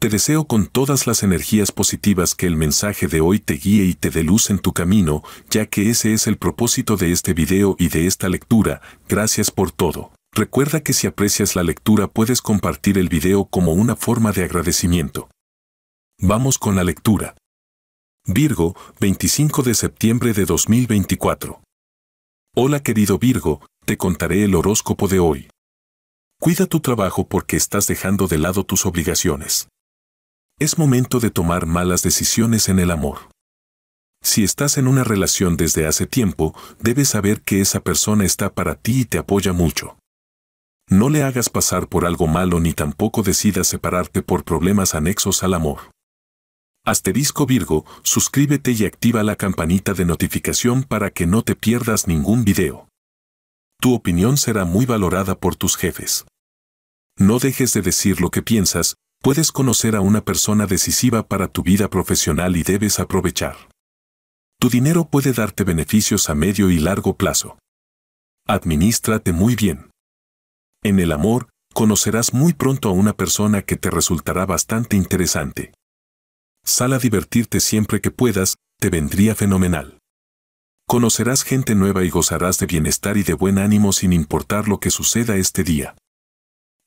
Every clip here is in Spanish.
Te deseo con todas las energías positivas que el mensaje de hoy te guíe y te dé luz en tu camino, ya que ese es el propósito de este video y de esta lectura. Gracias por todo. Recuerda que si aprecias la lectura puedes compartir el video como una forma de agradecimiento. Vamos con la lectura. Virgo, 25 de septiembre de 2024. Hola querido Virgo, te contaré el horóscopo de hoy. Cuida tu trabajo porque estás dejando de lado tus obligaciones. Es momento de tomar malas decisiones en el amor. Si estás en una relación desde hace tiempo, debes saber que esa persona está para ti y te apoya mucho. No le hagas pasar por algo malo ni tampoco decidas separarte por problemas anexos al amor. Asterisco Virgo, suscríbete y activa la campanita de notificación para que no te pierdas ningún video. Tu opinión será muy valorada por tus jefes. No dejes de decir lo que piensas, Puedes conocer a una persona decisiva para tu vida profesional y debes aprovechar. Tu dinero puede darte beneficios a medio y largo plazo. Administrate muy bien. En el amor, conocerás muy pronto a una persona que te resultará bastante interesante. Sal a divertirte siempre que puedas, te vendría fenomenal. Conocerás gente nueva y gozarás de bienestar y de buen ánimo sin importar lo que suceda este día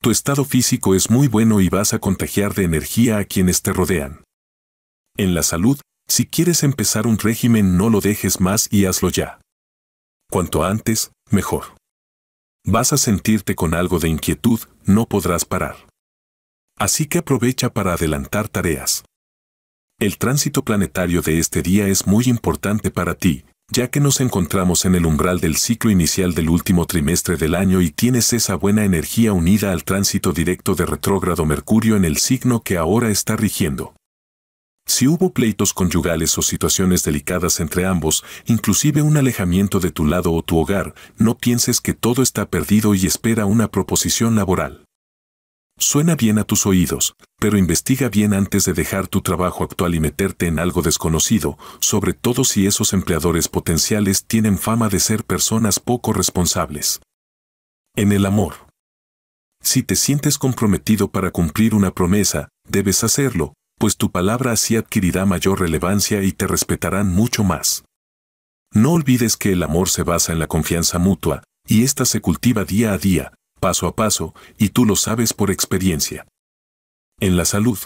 tu estado físico es muy bueno y vas a contagiar de energía a quienes te rodean. En la salud, si quieres empezar un régimen no lo dejes más y hazlo ya. Cuanto antes, mejor. Vas a sentirte con algo de inquietud, no podrás parar. Así que aprovecha para adelantar tareas. El tránsito planetario de este día es muy importante para ti, ya que nos encontramos en el umbral del ciclo inicial del último trimestre del año y tienes esa buena energía unida al tránsito directo de retrógrado Mercurio en el signo que ahora está rigiendo. Si hubo pleitos conyugales o situaciones delicadas entre ambos, inclusive un alejamiento de tu lado o tu hogar, no pienses que todo está perdido y espera una proposición laboral. Suena bien a tus oídos, pero investiga bien antes de dejar tu trabajo actual y meterte en algo desconocido, sobre todo si esos empleadores potenciales tienen fama de ser personas poco responsables. En el amor. Si te sientes comprometido para cumplir una promesa, debes hacerlo, pues tu palabra así adquirirá mayor relevancia y te respetarán mucho más. No olvides que el amor se basa en la confianza mutua, y ésta se cultiva día a día, paso a paso, y tú lo sabes por experiencia. En la salud.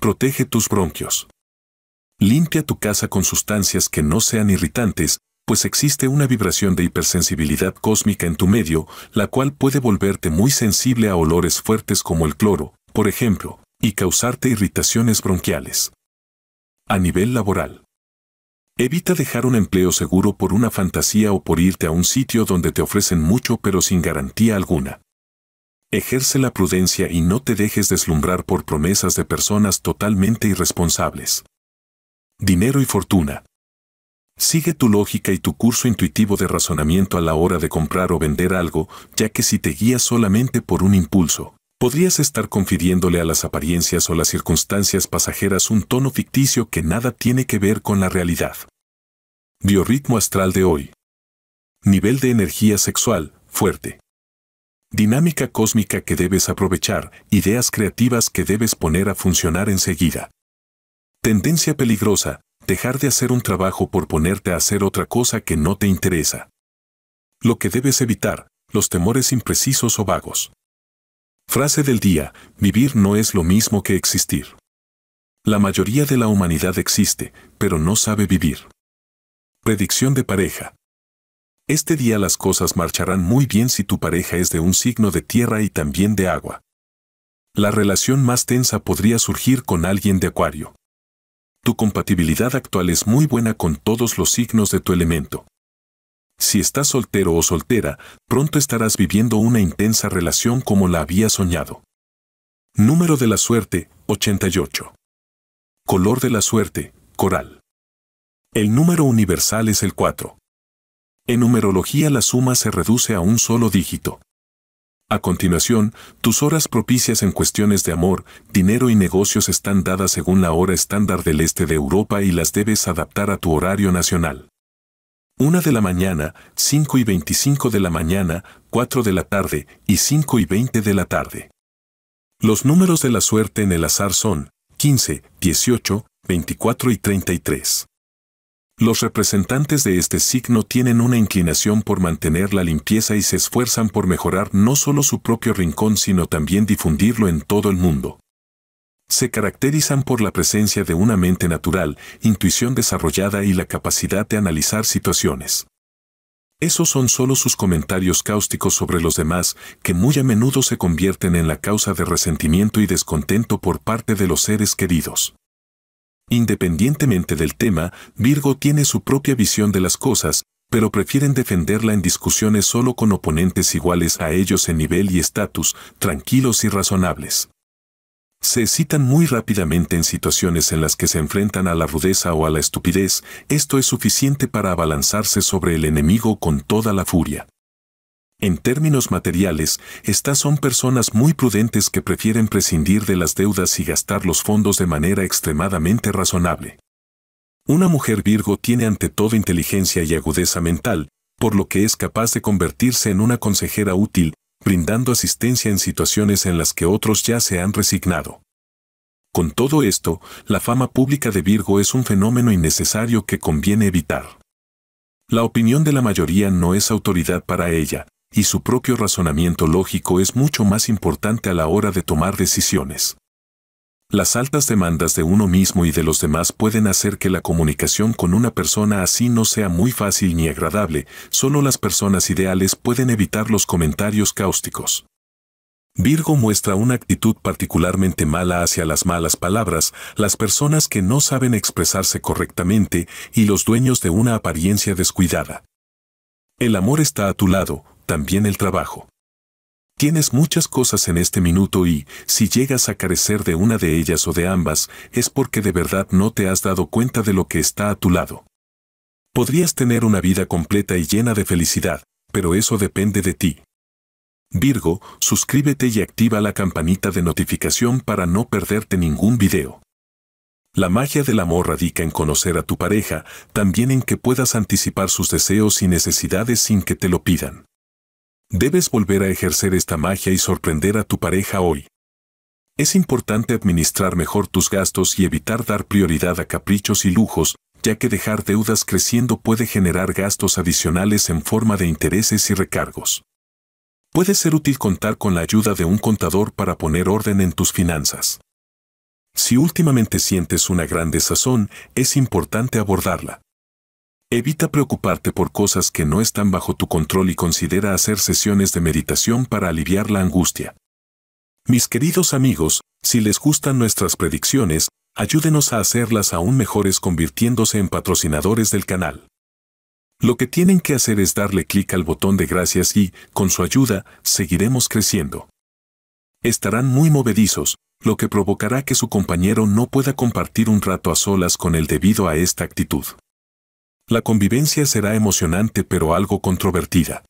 Protege tus bronquios. Limpia tu casa con sustancias que no sean irritantes, pues existe una vibración de hipersensibilidad cósmica en tu medio, la cual puede volverte muy sensible a olores fuertes como el cloro, por ejemplo, y causarte irritaciones bronquiales. A nivel laboral. Evita dejar un empleo seguro por una fantasía o por irte a un sitio donde te ofrecen mucho pero sin garantía alguna. Ejerce la prudencia y no te dejes deslumbrar por promesas de personas totalmente irresponsables. Dinero y fortuna. Sigue tu lógica y tu curso intuitivo de razonamiento a la hora de comprar o vender algo, ya que si te guías solamente por un impulso, podrías estar confiriéndole a las apariencias o las circunstancias pasajeras un tono ficticio que nada tiene que ver con la realidad. Biorritmo astral de hoy. Nivel de energía sexual, fuerte. Dinámica cósmica que debes aprovechar, ideas creativas que debes poner a funcionar enseguida. Tendencia peligrosa, dejar de hacer un trabajo por ponerte a hacer otra cosa que no te interesa. Lo que debes evitar, los temores imprecisos o vagos. Frase del día, vivir no es lo mismo que existir. La mayoría de la humanidad existe, pero no sabe vivir. Predicción de pareja. Este día las cosas marcharán muy bien si tu pareja es de un signo de tierra y también de agua. La relación más tensa podría surgir con alguien de acuario. Tu compatibilidad actual es muy buena con todos los signos de tu elemento. Si estás soltero o soltera, pronto estarás viviendo una intensa relación como la había soñado. Número de la suerte, 88. Color de la suerte, coral. El número universal es el 4. En numerología la suma se reduce a un solo dígito. A continuación, tus horas propicias en cuestiones de amor, dinero y negocios están dadas según la hora estándar del este de Europa y las debes adaptar a tu horario nacional. 1 de la mañana, 5 y 25 de la mañana, 4 de la tarde y 5 y 20 de la tarde. Los números de la suerte en el azar son 15, 18, 24 y 33. Los representantes de este signo tienen una inclinación por mantener la limpieza y se esfuerzan por mejorar no solo su propio rincón sino también difundirlo en todo el mundo. Se caracterizan por la presencia de una mente natural, intuición desarrollada y la capacidad de analizar situaciones. Esos son solo sus comentarios cáusticos sobre los demás, que muy a menudo se convierten en la causa de resentimiento y descontento por parte de los seres queridos. Independientemente del tema, Virgo tiene su propia visión de las cosas, pero prefieren defenderla en discusiones solo con oponentes iguales a ellos en nivel y estatus, tranquilos y razonables se excitan muy rápidamente en situaciones en las que se enfrentan a la rudeza o a la estupidez, esto es suficiente para abalanzarse sobre el enemigo con toda la furia. En términos materiales, estas son personas muy prudentes que prefieren prescindir de las deudas y gastar los fondos de manera extremadamente razonable. Una mujer Virgo tiene ante todo inteligencia y agudeza mental, por lo que es capaz de convertirse en una consejera útil, brindando asistencia en situaciones en las que otros ya se han resignado. Con todo esto, la fama pública de Virgo es un fenómeno innecesario que conviene evitar. La opinión de la mayoría no es autoridad para ella, y su propio razonamiento lógico es mucho más importante a la hora de tomar decisiones. Las altas demandas de uno mismo y de los demás pueden hacer que la comunicación con una persona así no sea muy fácil ni agradable, solo las personas ideales pueden evitar los comentarios cáusticos. Virgo muestra una actitud particularmente mala hacia las malas palabras, las personas que no saben expresarse correctamente y los dueños de una apariencia descuidada. El amor está a tu lado, también el trabajo. Tienes muchas cosas en este minuto y, si llegas a carecer de una de ellas o de ambas, es porque de verdad no te has dado cuenta de lo que está a tu lado. Podrías tener una vida completa y llena de felicidad, pero eso depende de ti. Virgo, suscríbete y activa la campanita de notificación para no perderte ningún video. La magia del amor radica en conocer a tu pareja, también en que puedas anticipar sus deseos y necesidades sin que te lo pidan. Debes volver a ejercer esta magia y sorprender a tu pareja hoy. Es importante administrar mejor tus gastos y evitar dar prioridad a caprichos y lujos, ya que dejar deudas creciendo puede generar gastos adicionales en forma de intereses y recargos. Puede ser útil contar con la ayuda de un contador para poner orden en tus finanzas. Si últimamente sientes una gran desazón, es importante abordarla. Evita preocuparte por cosas que no están bajo tu control y considera hacer sesiones de meditación para aliviar la angustia. Mis queridos amigos, si les gustan nuestras predicciones, ayúdenos a hacerlas aún mejores convirtiéndose en patrocinadores del canal. Lo que tienen que hacer es darle clic al botón de gracias y, con su ayuda, seguiremos creciendo. Estarán muy movedizos, lo que provocará que su compañero no pueda compartir un rato a solas con él debido a esta actitud. La convivencia será emocionante pero algo controvertida.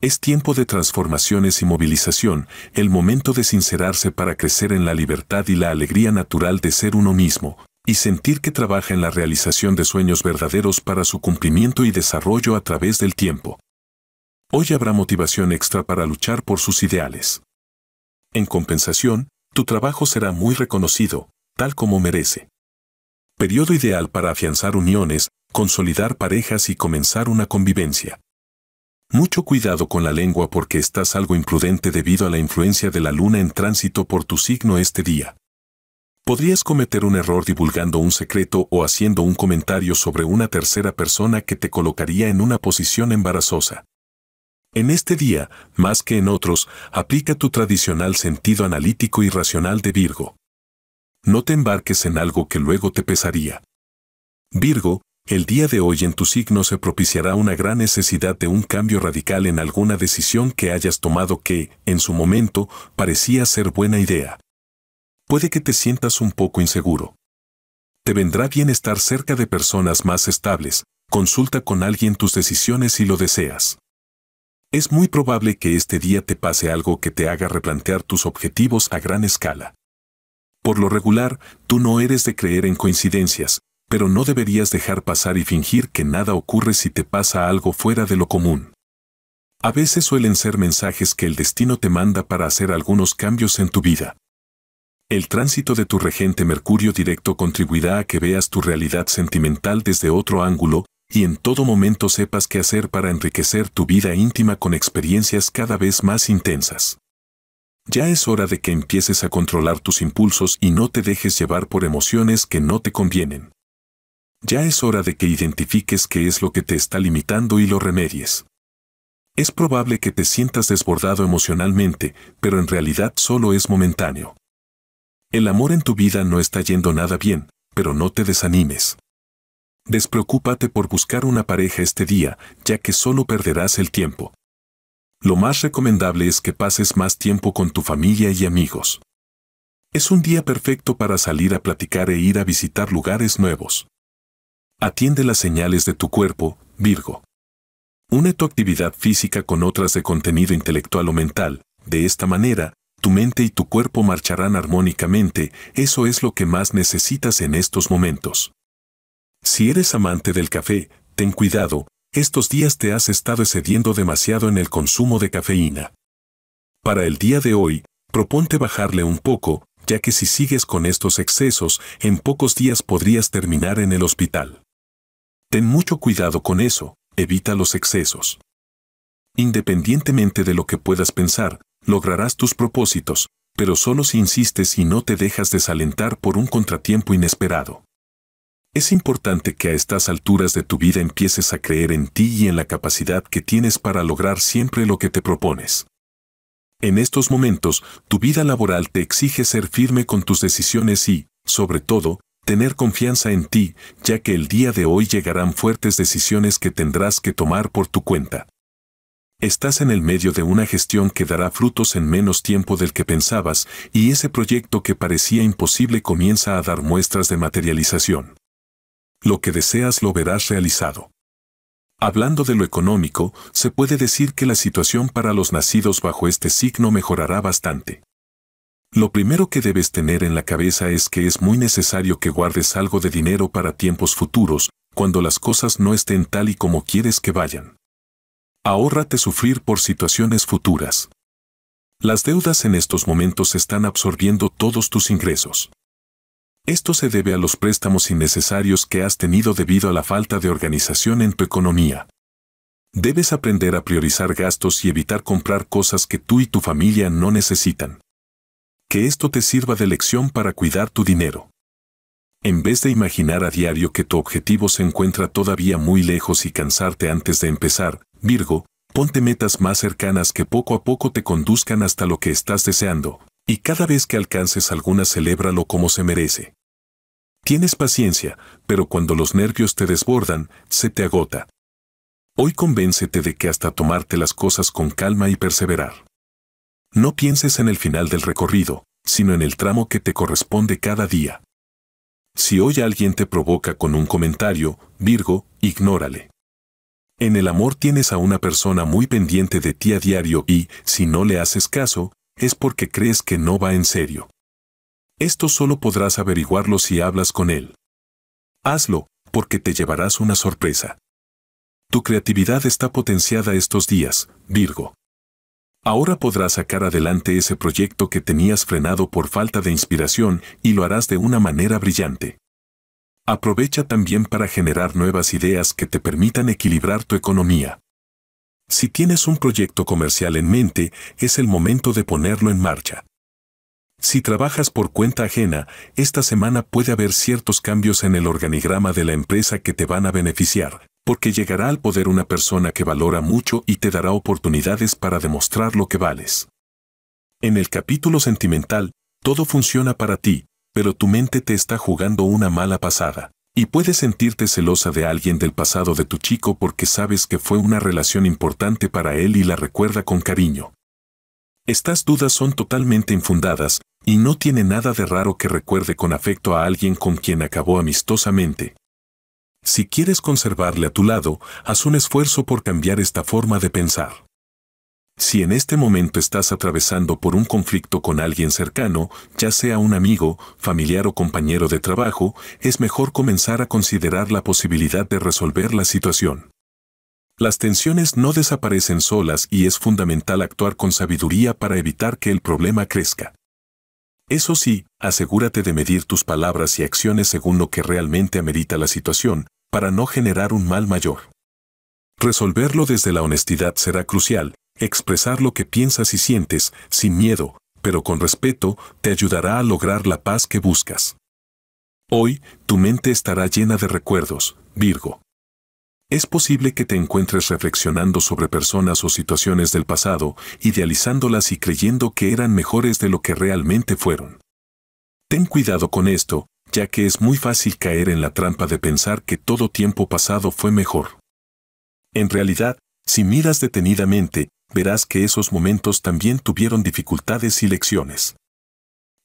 Es tiempo de transformaciones y movilización, el momento de sincerarse para crecer en la libertad y la alegría natural de ser uno mismo, y sentir que trabaja en la realización de sueños verdaderos para su cumplimiento y desarrollo a través del tiempo. Hoy habrá motivación extra para luchar por sus ideales. En compensación, tu trabajo será muy reconocido, tal como merece. Periodo ideal para afianzar uniones, consolidar parejas y comenzar una convivencia. Mucho cuidado con la lengua porque estás algo imprudente debido a la influencia de la luna en tránsito por tu signo este día. Podrías cometer un error divulgando un secreto o haciendo un comentario sobre una tercera persona que te colocaría en una posición embarazosa. En este día, más que en otros, aplica tu tradicional sentido analítico y racional de Virgo. No te embarques en algo que luego te pesaría. Virgo, el día de hoy en tu signo se propiciará una gran necesidad de un cambio radical en alguna decisión que hayas tomado que, en su momento, parecía ser buena idea. Puede que te sientas un poco inseguro. Te vendrá bien estar cerca de personas más estables, consulta con alguien tus decisiones si lo deseas. Es muy probable que este día te pase algo que te haga replantear tus objetivos a gran escala. Por lo regular, tú no eres de creer en coincidencias, pero no deberías dejar pasar y fingir que nada ocurre si te pasa algo fuera de lo común. A veces suelen ser mensajes que el destino te manda para hacer algunos cambios en tu vida. El tránsito de tu regente Mercurio directo contribuirá a que veas tu realidad sentimental desde otro ángulo y en todo momento sepas qué hacer para enriquecer tu vida íntima con experiencias cada vez más intensas. Ya es hora de que empieces a controlar tus impulsos y no te dejes llevar por emociones que no te convienen ya es hora de que identifiques qué es lo que te está limitando y lo remedies. Es probable que te sientas desbordado emocionalmente, pero en realidad solo es momentáneo. El amor en tu vida no está yendo nada bien, pero no te desanimes. Despreocúpate por buscar una pareja este día, ya que solo perderás el tiempo. Lo más recomendable es que pases más tiempo con tu familia y amigos. Es un día perfecto para salir a platicar e ir a visitar lugares nuevos. Atiende las señales de tu cuerpo, Virgo. Une tu actividad física con otras de contenido intelectual o mental. De esta manera, tu mente y tu cuerpo marcharán armónicamente, eso es lo que más necesitas en estos momentos. Si eres amante del café, ten cuidado, estos días te has estado excediendo demasiado en el consumo de cafeína. Para el día de hoy, proponte bajarle un poco, ya que si sigues con estos excesos, en pocos días podrías terminar en el hospital. Ten mucho cuidado con eso, evita los excesos. Independientemente de lo que puedas pensar, lograrás tus propósitos, pero solo si insistes y no te dejas desalentar por un contratiempo inesperado. Es importante que a estas alturas de tu vida empieces a creer en ti y en la capacidad que tienes para lograr siempre lo que te propones. En estos momentos, tu vida laboral te exige ser firme con tus decisiones y, sobre todo, tener confianza en ti, ya que el día de hoy llegarán fuertes decisiones que tendrás que tomar por tu cuenta. Estás en el medio de una gestión que dará frutos en menos tiempo del que pensabas y ese proyecto que parecía imposible comienza a dar muestras de materialización. Lo que deseas lo verás realizado. Hablando de lo económico, se puede decir que la situación para los nacidos bajo este signo mejorará bastante. Lo primero que debes tener en la cabeza es que es muy necesario que guardes algo de dinero para tiempos futuros, cuando las cosas no estén tal y como quieres que vayan. Ahórrate sufrir por situaciones futuras. Las deudas en estos momentos están absorbiendo todos tus ingresos. Esto se debe a los préstamos innecesarios que has tenido debido a la falta de organización en tu economía. Debes aprender a priorizar gastos y evitar comprar cosas que tú y tu familia no necesitan. Que esto te sirva de lección para cuidar tu dinero. En vez de imaginar a diario que tu objetivo se encuentra todavía muy lejos y cansarte antes de empezar, Virgo, ponte metas más cercanas que poco a poco te conduzcan hasta lo que estás deseando, y cada vez que alcances alguna celébralo como se merece. Tienes paciencia, pero cuando los nervios te desbordan, se te agota. Hoy convéncete de que hasta tomarte las cosas con calma y perseverar. No pienses en el final del recorrido, sino en el tramo que te corresponde cada día. Si hoy alguien te provoca con un comentario, Virgo, ignórale. En el amor tienes a una persona muy pendiente de ti a diario y, si no le haces caso, es porque crees que no va en serio. Esto solo podrás averiguarlo si hablas con él. Hazlo, porque te llevarás una sorpresa. Tu creatividad está potenciada estos días, Virgo. Ahora podrás sacar adelante ese proyecto que tenías frenado por falta de inspiración y lo harás de una manera brillante. Aprovecha también para generar nuevas ideas que te permitan equilibrar tu economía. Si tienes un proyecto comercial en mente, es el momento de ponerlo en marcha. Si trabajas por cuenta ajena, esta semana puede haber ciertos cambios en el organigrama de la empresa que te van a beneficiar porque llegará al poder una persona que valora mucho y te dará oportunidades para demostrar lo que vales. En el capítulo sentimental, todo funciona para ti, pero tu mente te está jugando una mala pasada, y puedes sentirte celosa de alguien del pasado de tu chico porque sabes que fue una relación importante para él y la recuerda con cariño. Estas dudas son totalmente infundadas, y no tiene nada de raro que recuerde con afecto a alguien con quien acabó amistosamente, si quieres conservarle a tu lado, haz un esfuerzo por cambiar esta forma de pensar. Si en este momento estás atravesando por un conflicto con alguien cercano, ya sea un amigo, familiar o compañero de trabajo, es mejor comenzar a considerar la posibilidad de resolver la situación. Las tensiones no desaparecen solas y es fundamental actuar con sabiduría para evitar que el problema crezca. Eso sí, asegúrate de medir tus palabras y acciones según lo que realmente amerita la situación, para no generar un mal mayor. Resolverlo desde la honestidad será crucial, expresar lo que piensas y sientes, sin miedo, pero con respeto, te ayudará a lograr la paz que buscas. Hoy, tu mente estará llena de recuerdos, Virgo. Es posible que te encuentres reflexionando sobre personas o situaciones del pasado, idealizándolas y creyendo que eran mejores de lo que realmente fueron. Ten cuidado con esto, ya que es muy fácil caer en la trampa de pensar que todo tiempo pasado fue mejor. En realidad, si miras detenidamente, verás que esos momentos también tuvieron dificultades y lecciones.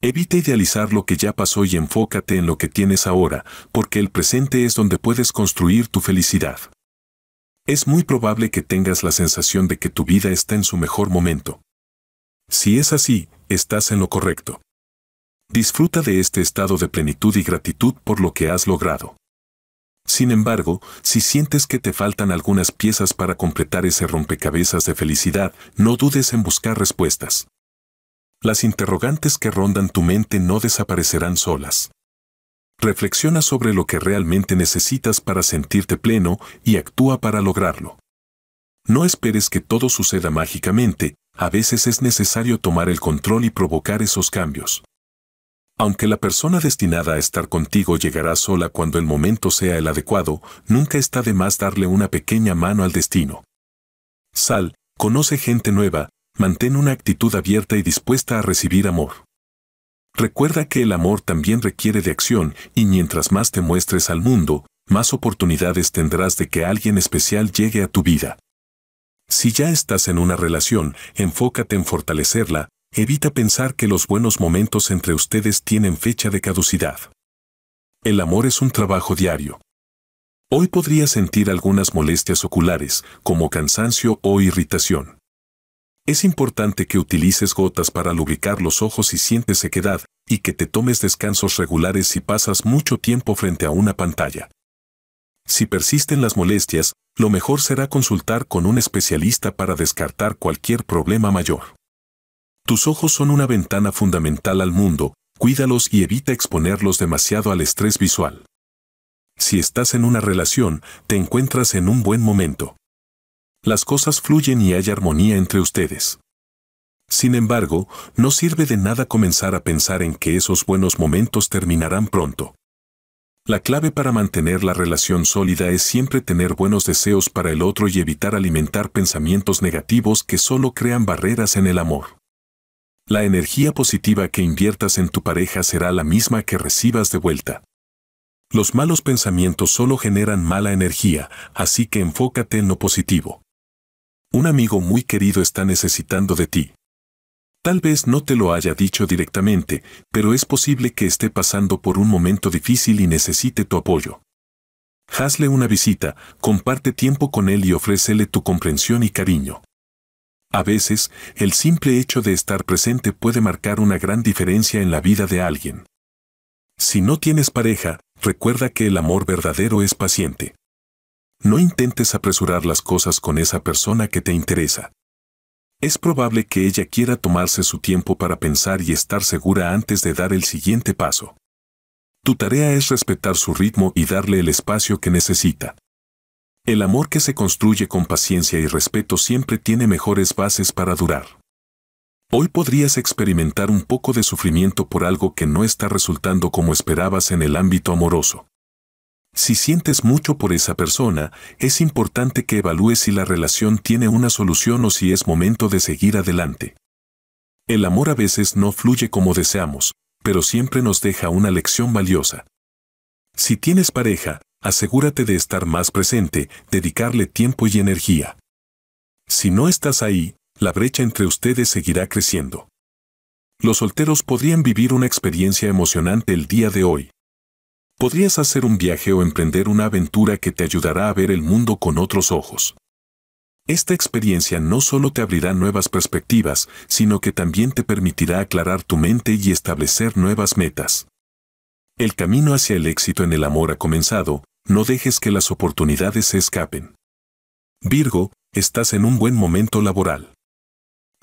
Evita idealizar lo que ya pasó y enfócate en lo que tienes ahora, porque el presente es donde puedes construir tu felicidad. Es muy probable que tengas la sensación de que tu vida está en su mejor momento. Si es así, estás en lo correcto. Disfruta de este estado de plenitud y gratitud por lo que has logrado. Sin embargo, si sientes que te faltan algunas piezas para completar ese rompecabezas de felicidad, no dudes en buscar respuestas. Las interrogantes que rondan tu mente no desaparecerán solas. Reflexiona sobre lo que realmente necesitas para sentirte pleno y actúa para lograrlo. No esperes que todo suceda mágicamente, a veces es necesario tomar el control y provocar esos cambios. Aunque la persona destinada a estar contigo llegará sola cuando el momento sea el adecuado, nunca está de más darle una pequeña mano al destino. Sal, conoce gente nueva, mantén una actitud abierta y dispuesta a recibir amor. Recuerda que el amor también requiere de acción y mientras más te muestres al mundo, más oportunidades tendrás de que alguien especial llegue a tu vida. Si ya estás en una relación, enfócate en fortalecerla, Evita pensar que los buenos momentos entre ustedes tienen fecha de caducidad. El amor es un trabajo diario. Hoy podría sentir algunas molestias oculares, como cansancio o irritación. Es importante que utilices gotas para lubricar los ojos si sientes sequedad y que te tomes descansos regulares si pasas mucho tiempo frente a una pantalla. Si persisten las molestias, lo mejor será consultar con un especialista para descartar cualquier problema mayor. Tus ojos son una ventana fundamental al mundo, cuídalos y evita exponerlos demasiado al estrés visual. Si estás en una relación, te encuentras en un buen momento. Las cosas fluyen y hay armonía entre ustedes. Sin embargo, no sirve de nada comenzar a pensar en que esos buenos momentos terminarán pronto. La clave para mantener la relación sólida es siempre tener buenos deseos para el otro y evitar alimentar pensamientos negativos que solo crean barreras en el amor. La energía positiva que inviertas en tu pareja será la misma que recibas de vuelta. Los malos pensamientos solo generan mala energía, así que enfócate en lo positivo. Un amigo muy querido está necesitando de ti. Tal vez no te lo haya dicho directamente, pero es posible que esté pasando por un momento difícil y necesite tu apoyo. Hazle una visita, comparte tiempo con él y ofrécele tu comprensión y cariño. A veces, el simple hecho de estar presente puede marcar una gran diferencia en la vida de alguien. Si no tienes pareja, recuerda que el amor verdadero es paciente. No intentes apresurar las cosas con esa persona que te interesa. Es probable que ella quiera tomarse su tiempo para pensar y estar segura antes de dar el siguiente paso. Tu tarea es respetar su ritmo y darle el espacio que necesita. El amor que se construye con paciencia y respeto siempre tiene mejores bases para durar. Hoy podrías experimentar un poco de sufrimiento por algo que no está resultando como esperabas en el ámbito amoroso. Si sientes mucho por esa persona, es importante que evalúes si la relación tiene una solución o si es momento de seguir adelante. El amor a veces no fluye como deseamos, pero siempre nos deja una lección valiosa. Si tienes pareja, asegúrate de estar más presente, dedicarle tiempo y energía. Si no estás ahí, la brecha entre ustedes seguirá creciendo. Los solteros podrían vivir una experiencia emocionante el día de hoy. Podrías hacer un viaje o emprender una aventura que te ayudará a ver el mundo con otros ojos. Esta experiencia no solo te abrirá nuevas perspectivas, sino que también te permitirá aclarar tu mente y establecer nuevas metas. El camino hacia el éxito en el amor ha comenzado, no dejes que las oportunidades se escapen. Virgo, estás en un buen momento laboral.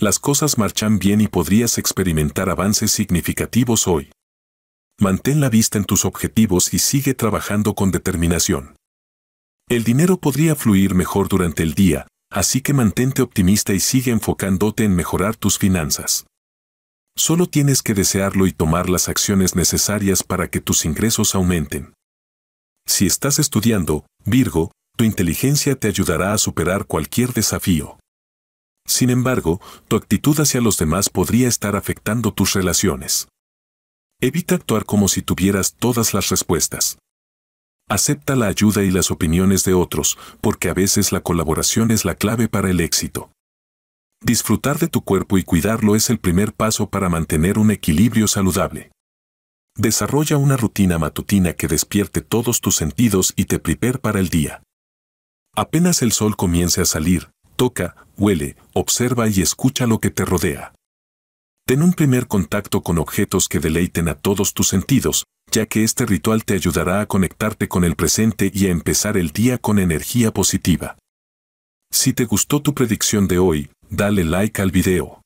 Las cosas marchan bien y podrías experimentar avances significativos hoy. Mantén la vista en tus objetivos y sigue trabajando con determinación. El dinero podría fluir mejor durante el día, así que mantente optimista y sigue enfocándote en mejorar tus finanzas. Solo tienes que desearlo y tomar las acciones necesarias para que tus ingresos aumenten. Si estás estudiando, Virgo, tu inteligencia te ayudará a superar cualquier desafío. Sin embargo, tu actitud hacia los demás podría estar afectando tus relaciones. Evita actuar como si tuvieras todas las respuestas. Acepta la ayuda y las opiniones de otros, porque a veces la colaboración es la clave para el éxito. Disfrutar de tu cuerpo y cuidarlo es el primer paso para mantener un equilibrio saludable. Desarrolla una rutina matutina que despierte todos tus sentidos y te prepare para el día. Apenas el sol comience a salir, toca, huele, observa y escucha lo que te rodea. Ten un primer contacto con objetos que deleiten a todos tus sentidos, ya que este ritual te ayudará a conectarte con el presente y a empezar el día con energía positiva. Si te gustó tu predicción de hoy, dale like al video.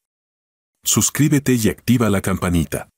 Suscríbete y activa la campanita.